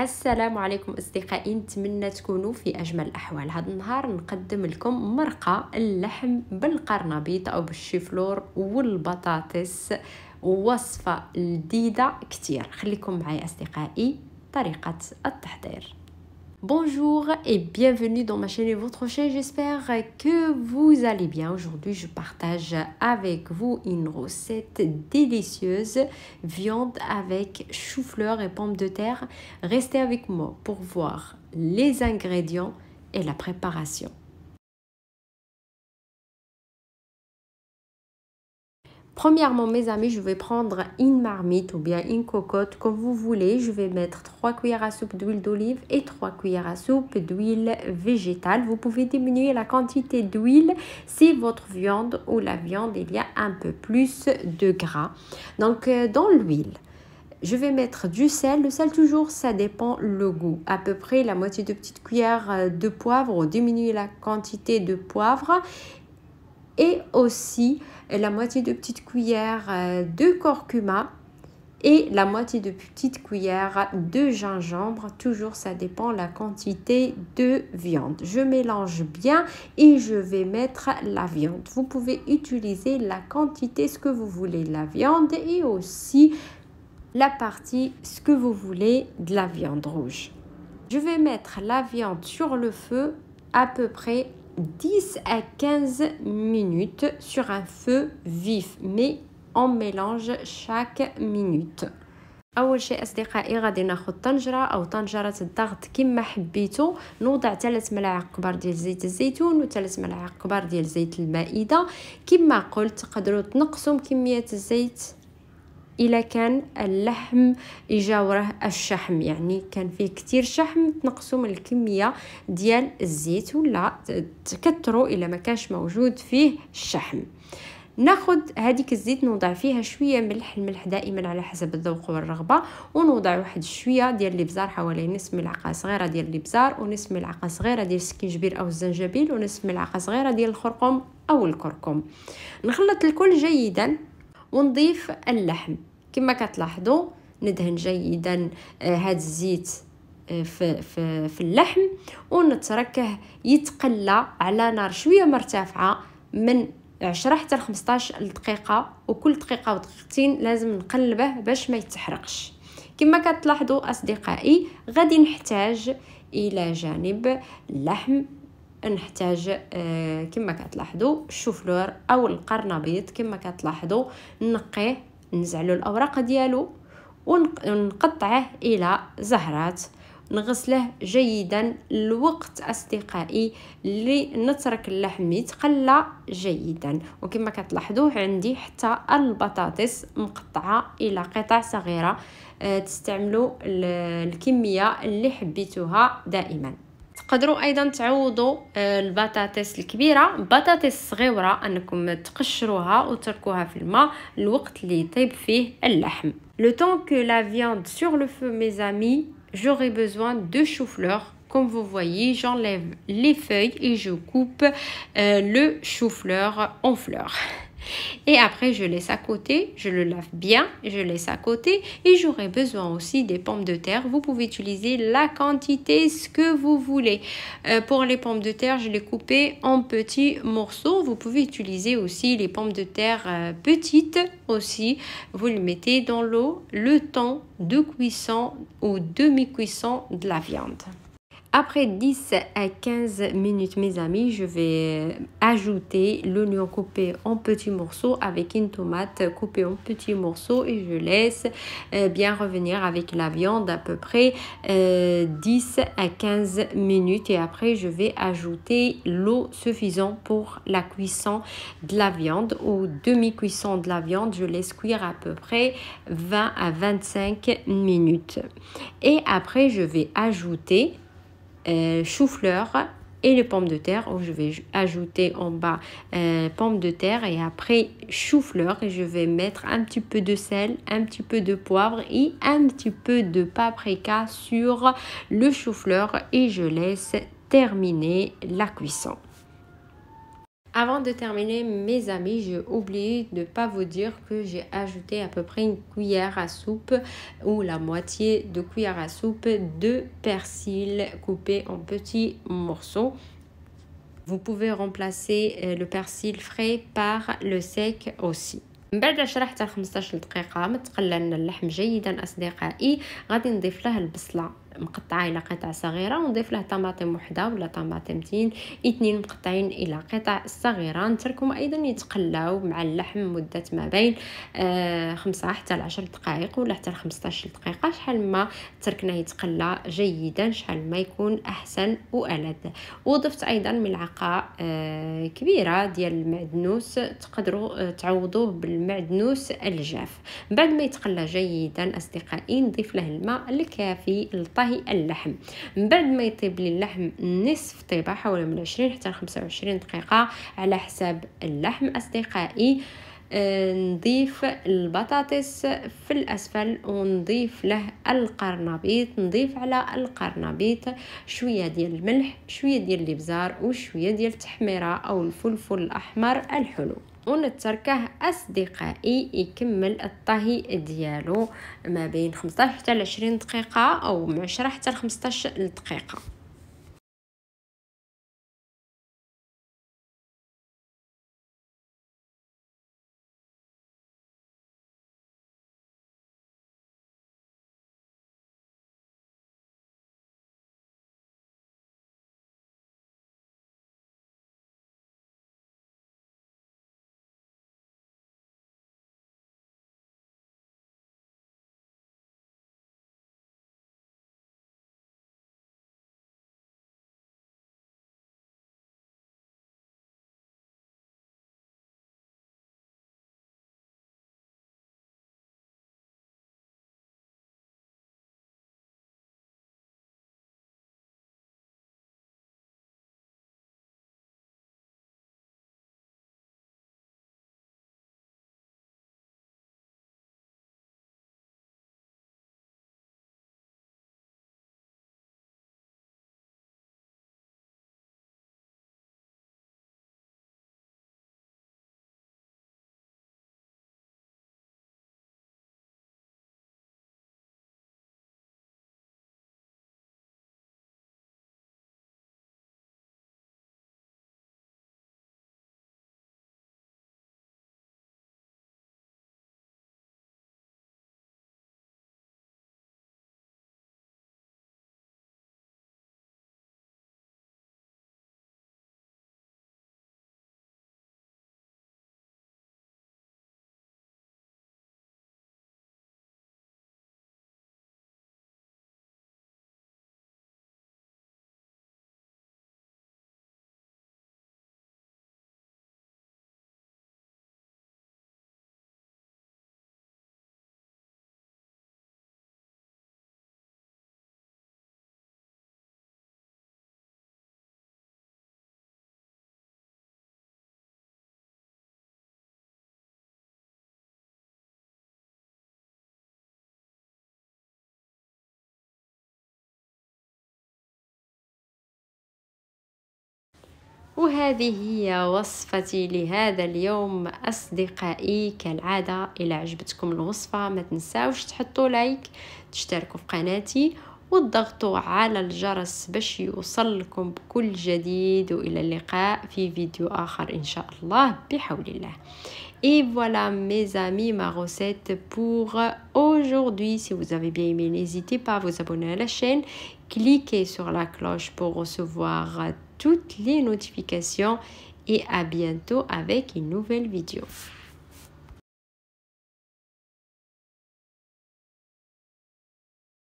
السلام عليكم اصدقائي نتمنى تكونوا في اجمل الاحوال هذا النهار نقدم لكم مرقه اللحم بالقرنبيط او بالشيفلور والبطاطس وصفه لذيذه كتير خليكم معي اصدقائي طريقه التحضير Bonjour et bienvenue dans ma chaîne et votre chaîne. J'espère que vous allez bien. Aujourd'hui, je partage avec vous une recette délicieuse viande avec chou-fleur et pommes de terre. Restez avec moi pour voir les ingrédients et la préparation. Premièrement, mes amis, je vais prendre une marmite ou bien une cocotte, comme vous voulez. Je vais mettre 3 cuillères à soupe d'huile d'olive et 3 cuillères à soupe d'huile végétale. Vous pouvez diminuer la quantité d'huile si votre viande ou la viande, il y a un peu plus de gras. Donc, euh, dans l'huile, je vais mettre du sel. Le sel, toujours, ça dépend le goût. À peu près la moitié de petite cuillère euh, de poivre. Diminuer la quantité de poivre et aussi euh, la moitié de petite cuillère euh, de curcuma et la moitié de petite cuillère de gingembre. Toujours, ça dépend la quantité de viande. Je mélange bien et je vais mettre la viande. Vous pouvez utiliser la quantité, ce que vous voulez, la viande et aussi la partie, ce que vous voulez, de la viande rouge. Je vais mettre la viande sur le feu à peu près 10 à 15 minutes sur un feu vif mais on mélange chaque minute اول شيء اصدقائي غادي ناخذ طنجره او طنجره الضغط كما حبيتو نوضع ثلاث ملاعق كبار ديال زيت الزيتون وثلاث ملاعق كبار ديال زيت المائده كما قلت تقدروا تنقصوا كميه الزيت الا كان اللحم يجاوره الشحم يعني كان فيه كتير شحم تنقصوا من الكميه ديال الزيت ولا تكثروا الا ما كانش موجود فيه الشحم ناخذ هذيك الزيت نوضع فيها شويه ملح الملح دائما على حسب الذوق والرغبه ونوضع واحد شويه ديال الابزار حوالي نصف ملعقه صغيره ديال الابزار ونصف ملعقه صغيره ديال السكينجبير او الزنجبيل ونصف ملعقه صغيره ديال الخرقوم او الكركم نخلط الكل جيدا ونضيف اللحم كما كتلاحظوا ندهن جيدا هذا آه، الزيت في, آه، في, في اللحم ونتركه يتقلى على نار شويه مرتفعه من 10 حتى 15 دقيقه وكل دقيقه ودقيقتين لازم نقلبه باش ما يتحرقش كما كتلاحظوا اصدقائي غادي نحتاج الى جانب اللحم نحتاج آه، كما كتلاحظوا الشوفلور او القرنبيط كما كتلاحظوا نقيه نزعلو الاوراق ديالو ونقطعه الى زهرات نغسله جيدا لوقت اصدقائي اللي نترك اللحم يتقلى جيدا وكما كتلاحظوا عندي حتى البطاطس مقطعه الى قطع صغيره آه، تستعملوا الكميه اللي حبيتوها دائما تقدروا ايضا تعوضوا البطاطس الكبيره البطاطس الصغيره انكم تقشروها وتركوها في الماء الوقت اللي يطيب فيه اللحم لو طون كو لا viande sur le feu mes amis j'aurai besoin de chou-fleur Comme vous voyez, j'enlève les feuilles et je coupe euh, le chou-fleur en fleurs. Et après, je laisse à côté, je le lave bien, je laisse à côté et j'aurai besoin aussi des pommes de terre. Vous pouvez utiliser la quantité, ce que vous voulez. Euh, pour les pommes de terre, je les coupe en petits morceaux. Vous pouvez utiliser aussi les pommes de terre euh, petites aussi. Vous les mettez dans l'eau le temps de cuisson ou demi-cuisson de la viande. Après 10 à 15 minutes, mes amis, je vais ajouter l'oignon coupé en petits morceaux avec une tomate coupée en petits morceaux et je laisse euh, bien revenir avec la viande à peu près 10 euh, à 15 minutes et après je vais ajouter l'eau suffisante pour la cuisson de la viande ou demi-cuisson de la viande. Je laisse cuire à peu près 20 à 25 minutes. Et après, je vais ajouter euh, chou-fleur et les pommes de terre. Oh, je vais ajouter en bas euh, pommes de terre et après chou-fleur. Je vais mettre un petit peu de sel, un petit peu de poivre et un petit peu de paprika sur le chou-fleur et je laisse terminer la cuisson. Avant de terminer, mes amis, j'ai oublié de ne pas vous dire que j'ai ajouté à peu près une cuillère à soupe ou la moitié de cuillère à soupe de persil coupé en petits morceaux. Vous pouvez remplacer euh, le persil frais par le sec aussi. 15 مقطعه الى قطع صغيره ونضيف له طماطم وحده ولا طماطمتين اثنين مقطعين الى قطع صغيره نتركهم ايضا يتقلاو مع اللحم مده ما بين آه خمسة حتى لعشر دقائق ولا حتى الخمسطاش دقيقه شحال ما تركناه يتقلى جيدا شحال ما يكون احسن والذ وضفت ايضا ملعقه آه كبيره ديال المعدنوس تقدروا آه، تعوضوه بالمعدنوس الجاف بعد ما يتقلى جيدا اصدقائي نضيف له الماء الكافي لطبق طهي اللحم من بعد ما يطيب لي اللحم نصف طيبه حوالي من 20 حتى 25 دقيقه على حساب اللحم اصدقائي آه، نضيف البطاطس في الاسفل ونضيف له القرنبيط نضيف على القرنبيط شويه ديال الملح شويه ديال الابزار وشويه ديال التحميره او الفلفل الاحمر الحلو ونتركه اصدقائي يكمل الطهي ديالو ما بين 15 حتى 20 دقيقه او من 10 حتى 15 دقيقه وهذه هي وصفتي لهذا اليوم أصدقائي كالعادة إلى عجبتكم الوصفة ما تنساوش تحطوا لايك تشتركوا في قناتي Et voilà mes amis ma recette pour aujourd'hui. Si vous avez bien aimé, n'hésitez pas à vous abonner à la chaîne. Cliquez sur la cloche pour recevoir toutes les notifications. Et à bientôt avec une nouvelle vidéo.